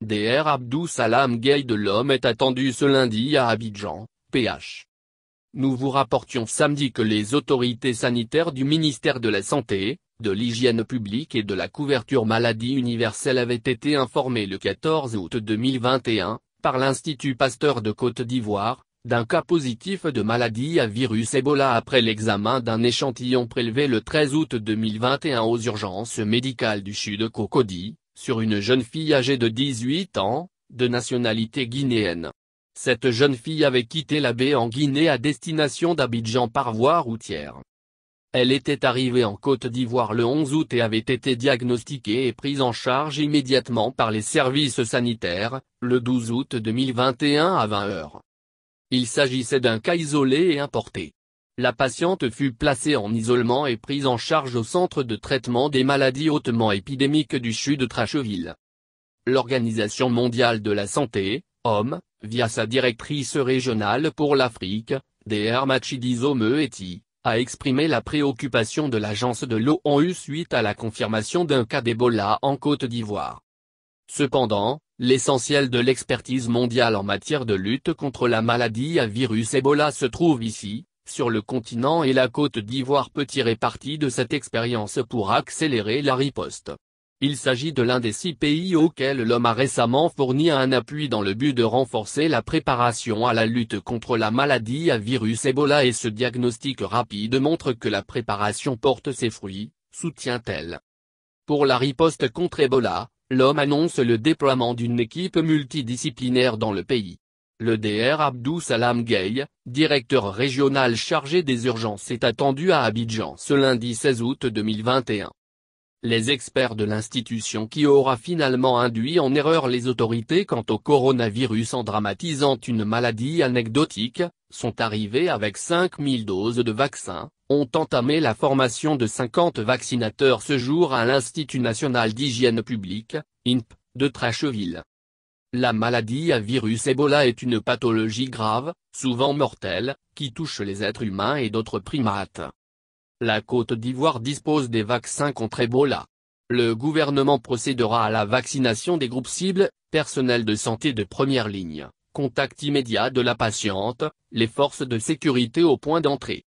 Dr Abdou Salam Gay de l'Homme est attendu ce lundi à Abidjan, PH. Nous vous rapportions samedi que les autorités sanitaires du ministère de la Santé, de l'hygiène publique et de la couverture maladie universelle avaient été informées le 14 août 2021, par l'Institut Pasteur de Côte d'Ivoire, d'un cas positif de maladie à virus Ebola après l'examen d'un échantillon prélevé le 13 août 2021 aux urgences médicales du sud de Cocody, sur une jeune fille âgée de 18 ans, de nationalité guinéenne. Cette jeune fille avait quitté la baie en Guinée à destination d'Abidjan par voie routière. Elle était arrivée en Côte d'Ivoire le 11 août et avait été diagnostiquée et prise en charge immédiatement par les services sanitaires, le 12 août 2021 à 20 heures. Il s'agissait d'un cas isolé et importé la patiente fut placée en isolement et prise en charge au Centre de traitement des maladies hautement épidémiques du Sud de Tracheville. L'Organisation mondiale de la santé, Homme, via sa directrice régionale pour l'Afrique, Dr Machidiso Meheti, a exprimé la préoccupation de l'agence de l'ONU suite à la confirmation d'un cas d'Ebola en Côte d'Ivoire. Cependant, l'essentiel de l'expertise mondiale en matière de lutte contre la maladie à virus Ebola se trouve ici, sur le continent et la Côte d'Ivoire peut tirer parti de cette expérience pour accélérer la riposte. Il s'agit de l'un des six pays auxquels l'homme a récemment fourni un appui dans le but de renforcer la préparation à la lutte contre la maladie à virus Ebola et ce diagnostic rapide montre que la préparation porte ses fruits, soutient-elle. Pour la riposte contre Ebola, l'homme annonce le déploiement d'une équipe multidisciplinaire dans le pays. Le DR Abdou Salam Gaye, directeur régional chargé des urgences est attendu à Abidjan ce lundi 16 août 2021. Les experts de l'institution qui aura finalement induit en erreur les autorités quant au coronavirus en dramatisant une maladie anecdotique, sont arrivés avec 5000 doses de vaccins, ont entamé la formation de 50 vaccinateurs ce jour à l'Institut National d'Hygiène Publique, INP, de Tracheville. La maladie à virus Ebola est une pathologie grave, souvent mortelle, qui touche les êtres humains et d'autres primates. La Côte d'Ivoire dispose des vaccins contre Ebola. Le gouvernement procédera à la vaccination des groupes cibles, personnel de santé de première ligne, contact immédiat de la patiente, les forces de sécurité au point d'entrée,